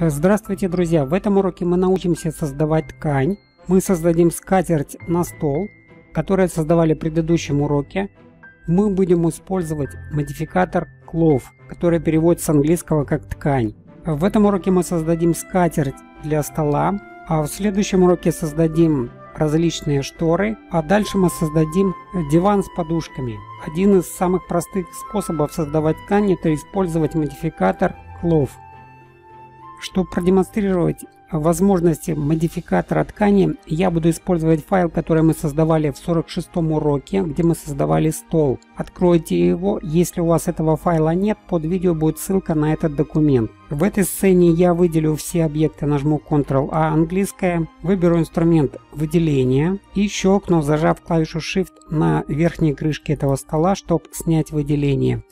Здравствуйте, друзья! В этом уроке мы научимся создавать ткань. Мы создадим скатерть на стол, которую создавали в предыдущем уроке. Мы будем использовать модификатор cloth, который переводится с английского как ткань. В этом уроке мы создадим скатерть для стола, а в следующем уроке создадим различные шторы, а дальше мы создадим диван с подушками. Один из самых простых способов создавать ткань – это использовать модификатор cloth. Чтобы продемонстрировать возможности модификатора ткани, я буду использовать файл, который мы создавали в 46 уроке, где мы создавали стол. Откройте его, если у вас этого файла нет, под видео будет ссылка на этот документ. В этой сцене я выделю все объекты, нажму Ctrl-A а, английское, выберу инструмент выделения и щелкну, зажав клавишу Shift на верхней крышке этого стола, чтобы снять выделение.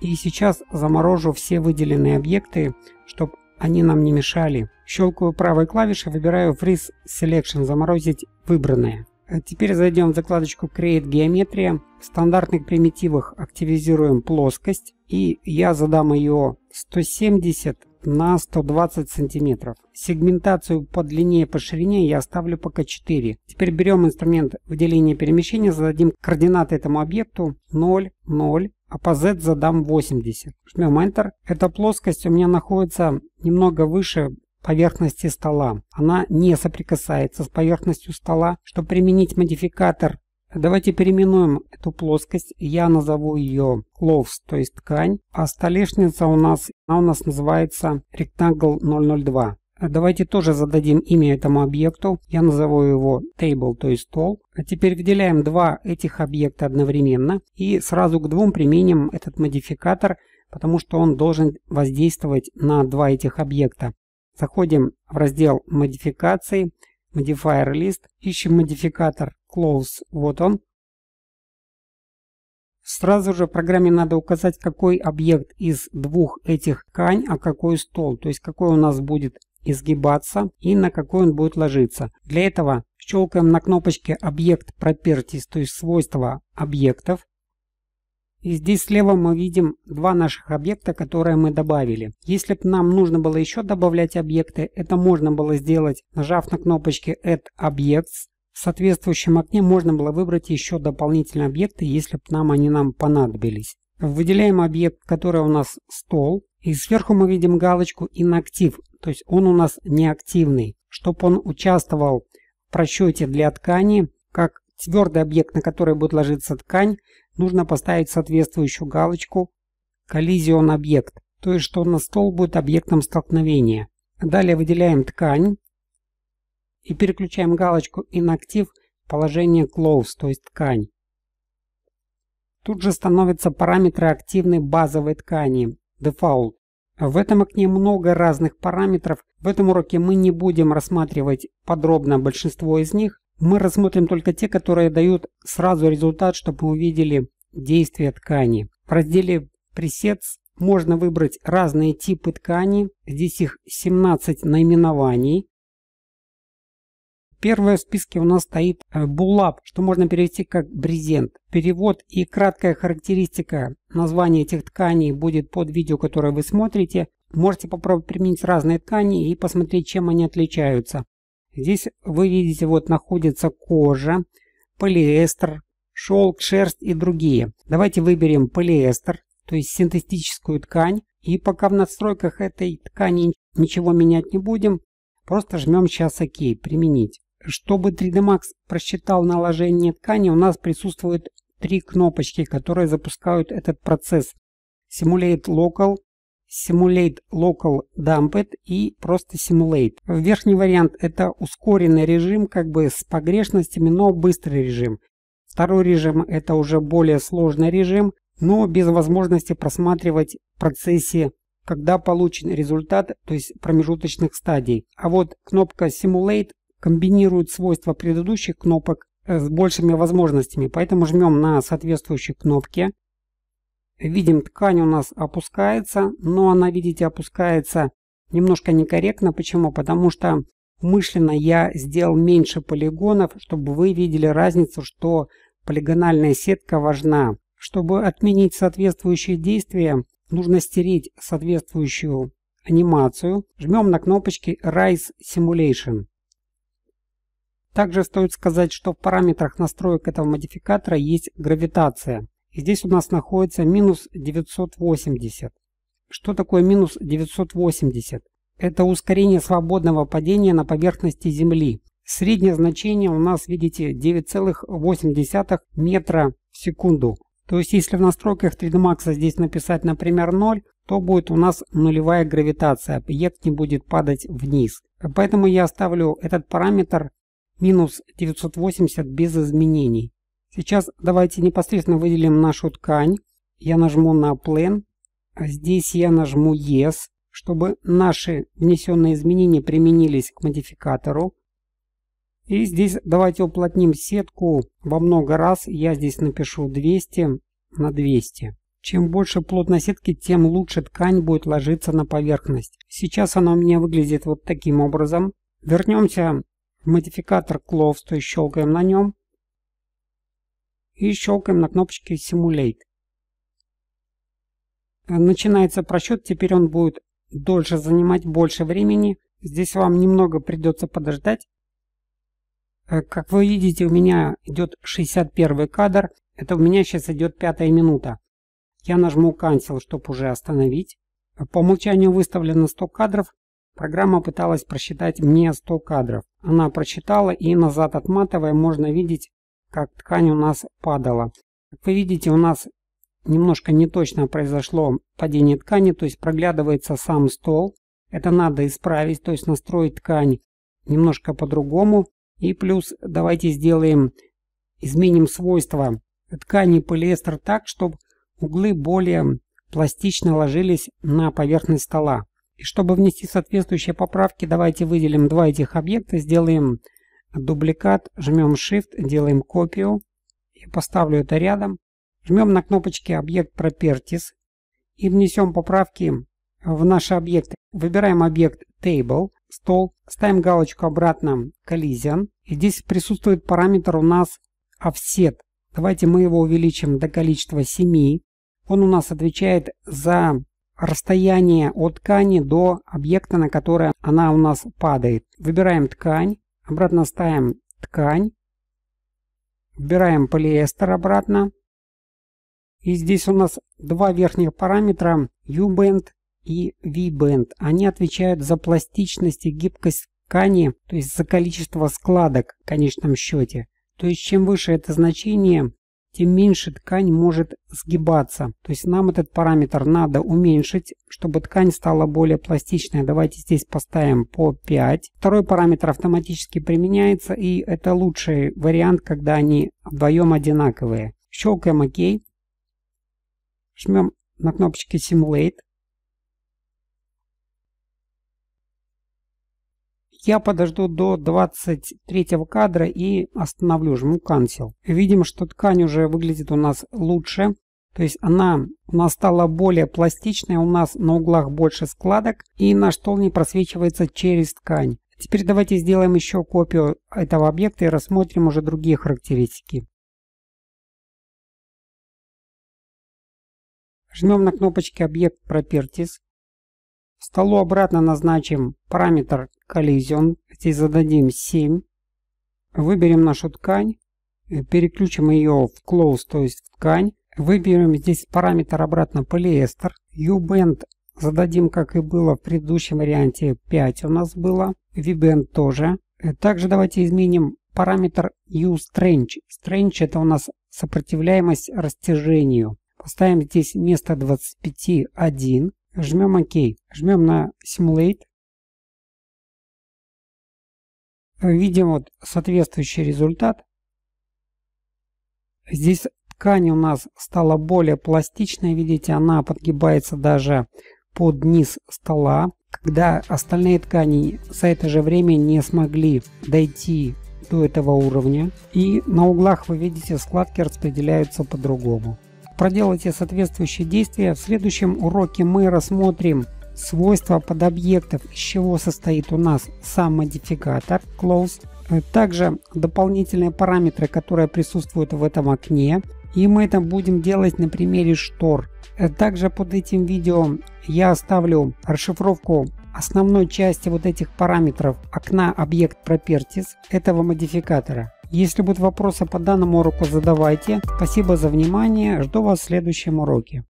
И сейчас заморожу все выделенные объекты, чтобы они нам не мешали. Щелкаю правой клавишей, выбираю Freeze Selection, заморозить выбранное. А теперь зайдем в закладочку Create Geometry. В стандартных примитивах активизируем плоскость. И я задам ее 170 на 120 сантиметров. Сегментацию по длине и по ширине я оставлю пока 4. Теперь берем инструмент выделения перемещения, зададим координаты этому объекту 0, 0, а по Z задам 80. Жмем Enter. Эта плоскость у меня находится немного выше поверхности стола. Она не соприкасается с поверхностью стола. Чтобы применить модификатор, давайте переименуем эту плоскость. Я назову ее cloves, то есть ткань. А столешница у нас, она у нас называется rectangle 002. Давайте тоже зададим имя этому объекту. Я назову его table, то есть стол. А теперь выделяем два этих объекта одновременно и сразу к двум применим этот модификатор, потому что он должен воздействовать на два этих объекта. Заходим в раздел модификации, modifier list, ищем модификатор close, вот он. Сразу же в программе надо указать, какой объект из двух этих ткань, а какой стол. То есть какой у нас будет изгибаться и на какой он будет ложиться. Для этого щелкаем на кнопочке «Объект Properties», то есть свойства объектов. И здесь слева мы видим два наших объекта, которые мы добавили. Если бы нам нужно было еще добавлять объекты, это можно было сделать, нажав на кнопочке Add Objects. В соответствующем окне можно было выбрать еще дополнительные объекты, если бы нам они нам понадобились. Выделяем объект, который у нас стол. И сверху мы видим галочку «Инактив», то есть он у нас неактивный. Чтобы он участвовал в просчете для ткани, как твердый объект, на который будет ложиться ткань, нужно поставить соответствующую галочку «Коллизион объект», то есть что на стол будет объектом столкновения. Далее выделяем ткань и переключаем галочку «Инактив» в положение «Close», то есть ткань. Тут же становятся параметры активной базовой ткани, дефаул. В этом окне много разных параметров, в этом уроке мы не будем рассматривать подробно большинство из них, мы рассмотрим только те, которые дают сразу результат, чтобы мы увидели действие ткани. В разделе «Пресец» можно выбрать разные типы ткани, здесь их 17 наименований, Первое в списке у нас стоит э, Булап, что можно перевести как брезент. Перевод и краткая характеристика названия этих тканей будет под видео, которое вы смотрите. Можете попробовать применить разные ткани и посмотреть, чем они отличаются. Здесь вы видите, вот находится кожа, полиэстер, шелк, шерсть и другие. Давайте выберем полиэстер, то есть синтетическую ткань. И пока в настройках этой ткани ничего менять не будем, Просто жмем сейчас ОК, применить. Чтобы 3D Max просчитал наложение ткани, у нас присутствуют три кнопочки, которые запускают этот процесс. Simulate Local, Simulate Local Dumped и просто Simulate. В Верхний вариант это ускоренный режим, как бы с погрешностями, но быстрый режим. Второй режим это уже более сложный режим, но без возможности просматривать в процессе, когда получен результат, то есть промежуточных стадий. А вот кнопка Simulate комбинирует свойства предыдущих кнопок э, с большими возможностями. Поэтому жмем на соответствующие кнопки. Видим, ткань у нас опускается, но она, видите, опускается немножко некорректно. Почему? Потому что умышленно я сделал меньше полигонов, чтобы вы видели разницу, что полигональная сетка важна. Чтобы отменить соответствующие действия, нужно стереть соответствующую анимацию. Жмем на кнопочки Rise Simulation. Также стоит сказать, что в параметрах настроек этого модификатора есть гравитация. И здесь у нас находится минус 980. Что такое минус 980? Это ускорение свободного падения на поверхности Земли. Среднее значение у нас, видите, 9,8 метра в секунду. То есть, если в настройках 3D Max здесь написать, например, 0, то будет у нас нулевая гравитация, объект не будет падать вниз. Поэтому я оставлю этот параметр минус 980 без изменений. Сейчас давайте непосредственно выделим нашу ткань. Я нажму на Plan. Здесь я нажму Yes, чтобы наши внесенные изменения применились к модификатору. И здесь давайте уплотним сетку во много раз. Я здесь напишу 200 на 200. Чем больше плотность сетки, тем лучше ткань будет ложиться на поверхность. Сейчас она у меня выглядит вот таким образом. Вернемся модификатор Close, то есть щелкаем на нем. И щелкаем на кнопочке Simulate. Э, начинается просчет, теперь он будет дольше занимать, больше времени. Здесь вам немного придется подождать. Э, как вы видите, у меня идет 61 кадр. Это у меня сейчас идет пятая минута. Я нажму Cancel, чтобы уже остановить. По умолчанию выставлено 100 кадров. Программа пыталась просчитать мне 100 кадров. Она прочитала и, назад отматывая, можно видеть, как ткань у нас падала. Как вы видите, у нас немножко неточно произошло падение ткани, то есть проглядывается сам стол. Это надо исправить, то есть настроить ткань немножко по-другому. И плюс давайте сделаем, изменим свойства ткани полиэстер так, чтобы углы более пластично ложились на поверхность стола. И чтобы внести соответствующие поправки, давайте выделим два этих объекта, сделаем дубликат, жмем Shift, делаем копию. Я поставлю это рядом. Жмем на кнопочке «Объект Properties» и внесем поправки в наши объекты. Выбираем объект Table, стол, ставим галочку обратно Collision. И здесь присутствует параметр у нас Offset. Давайте мы его увеличим до количества 7. Он у нас отвечает за расстояние от ткани до объекта, на который она у нас падает. Выбираем ткань, обратно ставим ткань, выбираем полиэстер обратно. И здесь у нас два верхних параметра U-band и V-band. Они отвечают за пластичность и гибкость ткани, то есть за количество складок в конечном счете. То есть чем выше это значение, тем меньше ткань может сгибаться. То есть нам этот параметр надо уменьшить, чтобы ткань стала более пластичной. Давайте здесь поставим по 5. Второй параметр автоматически применяется, и это лучший вариант, когда они вдвоем одинаковые. Щелкаем ОК. Жмем на кнопочке Simulate. Я подожду до 23 кадра и остановлю, жму cancel. Видим, что ткань уже выглядит у нас лучше. То есть она у нас стала более пластичной, у нас на углах больше складок и наш стол не просвечивается через ткань. Теперь давайте сделаем еще копию этого объекта и рассмотрим уже другие характеристики. Жмем на кнопочке «Объект Properties» столу обратно назначим параметр коллизион, Здесь зададим 7. Выберем нашу ткань. Э, переключим ее в close, то есть в ткань. Выберем здесь параметр обратно полиэстер. U-band зададим, как и было в предыдущем варианте, 5 у нас было. V-band тоже. Э, также давайте изменим параметр U-strange. Strange это у нас сопротивляемость растяжению. Поставим здесь вместо 25 1. Жмем ОК. Жмем на Simulate. Видим вот соответствующий результат. Здесь ткань у нас стала более пластичной. Видите, она подгибается даже под низ стола. Когда остальные ткани за это же время не смогли дойти до этого уровня. И на углах вы видите складки распределяются по-другому проделайте соответствующие действия. В следующем уроке мы рассмотрим свойства подобъектов, из чего состоит у нас сам модификатор close, э, также дополнительные параметры, которые присутствуют в этом окне. И мы это будем делать на примере штор. Э, также под этим видео я оставлю расшифровку основной части вот этих параметров окна объект Properties этого модификатора. Если будут вопросы по данному уроку, задавайте. Спасибо за внимание. Жду вас в следующем уроке.